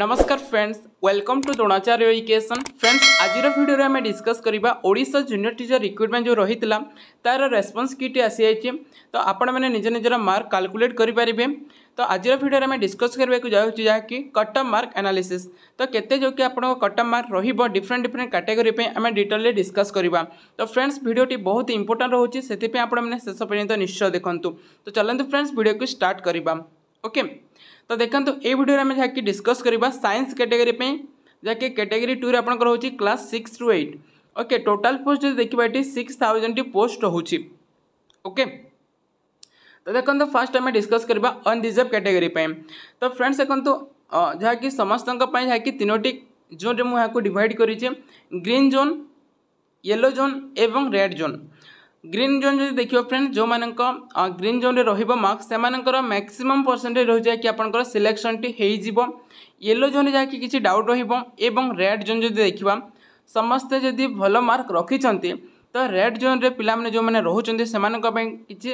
ନମସ୍କାର friends welcome to Dronacharya education friends ଆଜିର ଭିଡ଼ିଓରେ ଆମେ ଡିସ୍କସ୍ କରିବା ଓଡ଼ିଶା ଜୁନିୟର ଟିଚର ରିକ୍ରୁଟମେଣ୍ଟ ଯେଉଁ ରହିଥିଲା ତା'ର ରେସ୍ପନ୍ସ କିଟ୍ ଆସିଯାଇଛି ତ ଆପଣମାନେ ନିଜ ନିଜର ମାର୍କ କାଲକୁଲେଟ୍ କରିପାରିବେ ତ ଆଜିର ଭିଡ଼ିଓରେ ଆମେ ଡିସ୍କସ୍ କରିବାକୁ ଯାଉଛୁ ଯାହାକି କଟମ୍ ମାର୍କ ଆନାଲିସିସ୍ ତ କେତେ ଯେଉଁକି ଆପଣଙ୍କ କଟମ୍ ମାର୍କ ରହିବ ଡିଫରେଣ୍ଟ ଡିଫରେଣ୍ଟ କାଟେଗୋରୀ ପାଇଁ ଆମେ ଡିଟେଲରେ ଡିସ୍କସ୍ କରିବା ତ ଫ୍ରେଣ୍ଡସ୍ ଭିଡ଼ିଓଟି ବହୁତ ଇମ୍ପୋର୍ଟାଣ୍ଟ ରହୁଛି ସେଥିପାଇଁ ଆପଣମାନେ ଶେଷ ପର୍ଯ୍ୟନ୍ତ ନିଶ୍ଚୟ ଦେଖନ୍ତୁ ତ ଚାଲନ୍ତୁ ଫ୍ରେଣ୍ଡସ୍ ଭିଡ଼ିଓକୁ ଷ୍ଟାର୍ଟ କରିବା ओके तो देखो ये भिडियो आम जहाँकि डिस्कस करवा सैंस कैटेगरी पर जहाँकि कैटेगरी टू आप class six to eight okay total post जो देखा ये सिक्स थाउजेंड पोस्ट रोचे ओके तो देखो फास्ट आम डिस्कस करवा अनरिजर्व कैटेगरी तो फ्रेंड्स देखो जहाँकि समस्त जहाँकिनो जोन में मुझे डिवाइड कर ग्रीन जोन येलो जोन एवं रेड जोन ଗ୍ରୀନ୍ ଜୋନ୍ ଯଦି ଦେଖିବ ଫ୍ରେଣ୍ଡ ଯେଉଁମାନଙ୍କ ଗ୍ରୀନ୍ ଜୋନ୍ରେ ରହିବ ମାର୍କ ସେମାନଙ୍କର ମ୍ୟାକ୍ସିମମ୍ ପରସେଣ୍ଟେଜ୍ ରହିଯାଏ କି ଆପଣଙ୍କର ସିଲେକ୍ସନ୍ଟି ହେଇଯିବ ୟେଲୋ ଜୋନ୍ରେ ଯାହାକି କିଛି ଡାଉଟ୍ ରହିବ ଏବଂ ରେଡ୍ ଜୋନ୍ ଯଦି ଦେଖିବା ସମସ୍ତେ ଯଦି ଭଲ ମାର୍କ ରଖିଛନ୍ତି ତ ରେଡ୍ ଜୋନ୍ରେ ପିଲାମାନେ ଯେଉଁମାନେ ରହୁଛନ୍ତି ସେମାନଙ୍କ ପାଇଁ କିଛି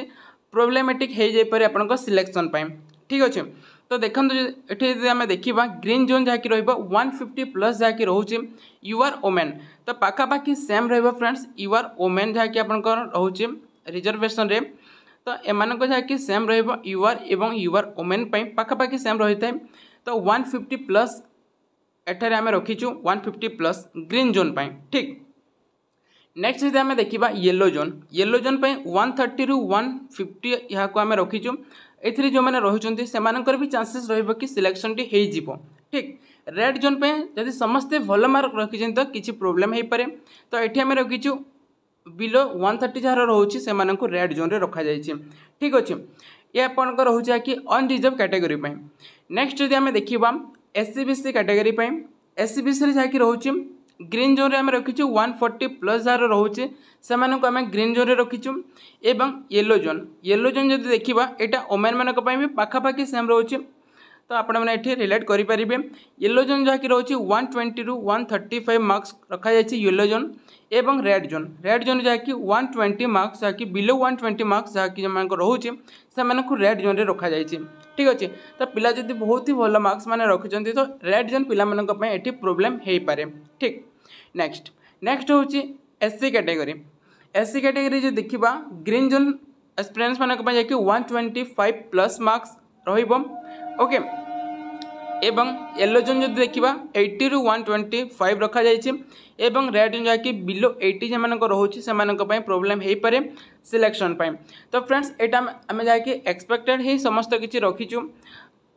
ପ୍ରୋବ୍ଲେମେଟିକ୍ ହେଇଯାଇପାରେ ଆପଣଙ୍କ ସିଲେକ୍ସନ୍ ପାଇଁ ଠିକ୍ ଅଛି ତ ଦେଖନ୍ତୁ ଏଠି ଯଦି ଆମେ ଦେଖିବା ଗ୍ରୀନ୍ ଜୋନ୍ ଯାହାକି ରହିବ ୱାନ୍ ଫିଫ୍ଟି ପ୍ଲସ୍ ଯାହାକି ରହୁଛି ୟୁ ଆର୍ ଓମେନ୍ ତ ପାଖାପାଖି ସେମ୍ ରହିବ ଫ୍ରେଣ୍ଡସ୍ ୟୁ ଆର୍ ଓମେନ୍ ଯାହାକି ଆପଣଙ୍କର ରହୁଛି ରିଜର୍ଭେସନ୍ରେ ତ ଏମାନଙ୍କ ଯାହାକି ସେମ୍ ରହିବ ୟୁ ଆର୍ ଏବଂ ୟୁ ଆର୍ ଓମେନ୍ ପାଇଁ ପାଖାପାଖି ସେମ୍ ରହିଥାଏ ତ ୱାନ୍ ଫିଫ୍ଟି ପ୍ଲସ୍ ଏଠାରେ ଆମେ ରଖିଛୁ one fifty plus green zone ପାଇଁ ଠିକ୍ ନେକ୍ସଟ ଯଦି ଆମେ ଦେଖିବା ୟେଲୋ ଜୋନ୍ ୟେଲୋ ଜୋନ୍ ପାଇଁ ୱାନ୍ ଥର୍ଟିରୁ ୱାନ୍ ଫିଫ୍ଟି ଏହାକୁ ଆମେ ରଖିଛୁ एथरी जो मैंने रोचर से मानकर भी चान्सेस रिलेक्शन टी हो ठीक रेड जोन पे जदि समस्ते भल मार्क रखिजन तो किसी प्रोब्लेम हो पाए तो ये आम रखीचु बिलो वन थर्टी जहाँ रोचे रेड जोन रे रखा जाए ठीक अच्छे ये आपंकर रोचे कि अनरिजर्व कैटेगरी नेक्स्ट जब आम देखा S C B C category S C B C जहाँकि रोचे ଗ୍ରୀନ୍ ଜୋନ୍ରେ ଆମେ ରଖିଛୁ ୱାନ୍ ଫର୍ଟି ପ୍ଲସ୍ ହାର ରହୁଛି ସେମାନଙ୍କୁ ଆମେ ଗ୍ରୀନ୍ ଜୋନ୍ରେ ରଖିଛୁ ଏବଂ ୟେଲୋ ଜୋନ୍ ୟେଲୋ ଜୋନ୍ ଯଦି ଦେଖିବା ଏଇଟା ଓମେନ୍ମାନଙ୍କ ପାଇଁ ବି ପାଖାପାଖି ସେମ୍ ରହୁଛି ତ ଆପଣମାନେ ଏଠି ରିଲେଟ୍ କରିପାରିବେ ୟେଲୋ ଜୋନ୍ ଯାହାକି ରହୁଛି ୱାନ୍ ଟ୍ୱେଣ୍ଟିରୁ ୱାନ୍ ଥର୍ଟି ଫାଇଭ୍ ମାର୍କସ୍ ରଖାଯାଇଛି ୟେଲୋ ଜୋନ୍ ଏବଂ ରେଡ୍ ଜୋନ୍ ରେଡ୍ ଜୋନ୍ ଯାହାକି ୱାନ୍ ଟ୍ୱେଣ୍ଟି ମାର୍କସ୍ ଯାହାକି ବିଲୋ ୱାନ୍ ଟ୍ୱେଣ୍ଟି ମାର୍କସ୍ ଯାହାକି ଯେଉଁମାନଙ୍କ ରହୁଛି ସେମାନଙ୍କୁ ରେଡ୍ ଜୋନ୍ରେ ରଖାଯାଇଛି ଠିକ୍ ଅଛି ତ ପିଲା ଯଦି ବହୁତ ହି ଭଲ ମାର୍କସ୍ ମାନେ ରଖିଛନ୍ତି ତ ରେଡ୍ ଜୋନ୍ ପିଲାମାନଙ୍କ ପାଇଁ ଏଠି ପ୍ରୋବ୍ଲେମ୍ ହୋଇପାରେ ଠିକ୍ ନେକ୍ସଟ ନେକ୍ସଟ ହେଉଛି ଏସ୍ସି କ୍ୟାଟେଗୋରୀ ଏସ୍ସି କ୍ୟାଟେଗୋରୀ ଯଦି ଦେଖିବା ଗ୍ରୀନ୍ ଜୋନ୍ ଏକ୍ସପିରିଏନ୍ସ ମାନଙ୍କ ପାଇଁ ଯାଇକି one twenty five plus marks ରହିବ ଓକେ ଏବଂ ୟେଲୋ ଜୋନ୍ ଯଦି ଦେଖିବା ଏଇଟିରୁ ୱାନ୍ ଟ୍ୱେଣ୍ଟି ଫାଇଭ୍ ରଖାଯାଇଛି ଏବଂ ରେଡ୍ ଜୋନ୍ ଯାହାକି ବିଲୋ ଏଇଟି ଯେମାନଙ୍କ ରହୁଛି ସେମାନଙ୍କ ପାଇଁ ପ୍ରୋବ୍ଲେମ୍ ହୋଇପାରେ ସିଲେକ୍ସନ୍ ପାଇଁ ତ ଫ୍ରେଣ୍ଡସ୍ ଏଇଟା ଆମେ ଯାହାକି ଏକ୍ସପେକ୍ଟେଡ଼୍ ହିଁ ସମସ୍ତ କିଛି ରଖିଛୁ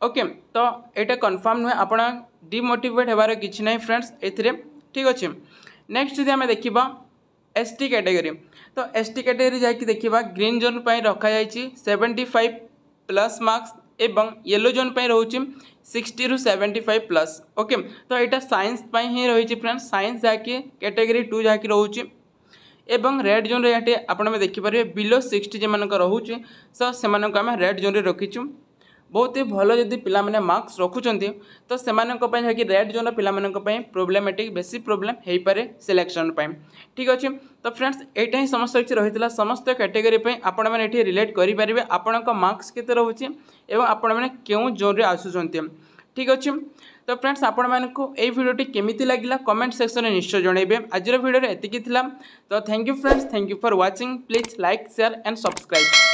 ଓକେ ତ ଏଇଟା କନଫର୍ମ ନୁହେଁ ଆପଣ ଡିମୋଟିଭେଟ୍ ହେବାର କିଛି ନାହିଁ ଫ୍ରେଣ୍ଡସ୍ ଏଥିରେ ठीक अच्छे नेक्स्ट जी आम देखा एस टी कैटेगरी तो एस टी कैटेगरी जा देखा ग्रीन जोन रखा जा सेवेन्टी फाइव प्लस मार्क्स एवं येलो जोन रोच सिक्सटी रू सेवेन्टी फाइव प्लस ओके तो यहाँ सैंस रही फ्रेंड सैंस जहाँकि कैटेगरी टू जहाँकि रोचे एवं रेड जोन आप देखिपर बिलो सिक्सटी जे मानक रोचे सो से आम रेड जोन रखीचु बहुत ही भल जब पे मार्क्स रखुं तो सेड जोन पाला प्रोब्लेमेटिक बेस प्रोब्लेम हो पाए सिलेक्शन ठीक अच्छे तो फ्रेंड्स यहाँ ही समस्त किसी रही है समस्त कैटेगोरी आपण ये रिलेट करेंगे आपण मार्क्स के आपण मैंने जोन में आसुँ ठीक अच्छे तो फ्रेंड्स आपण मैं ये भिडियोटी केमी लगेगा कमेंट सेक्शन में निश्चय जन आज भिडियो एति तो thank you friends thank you for watching please like share and subscribe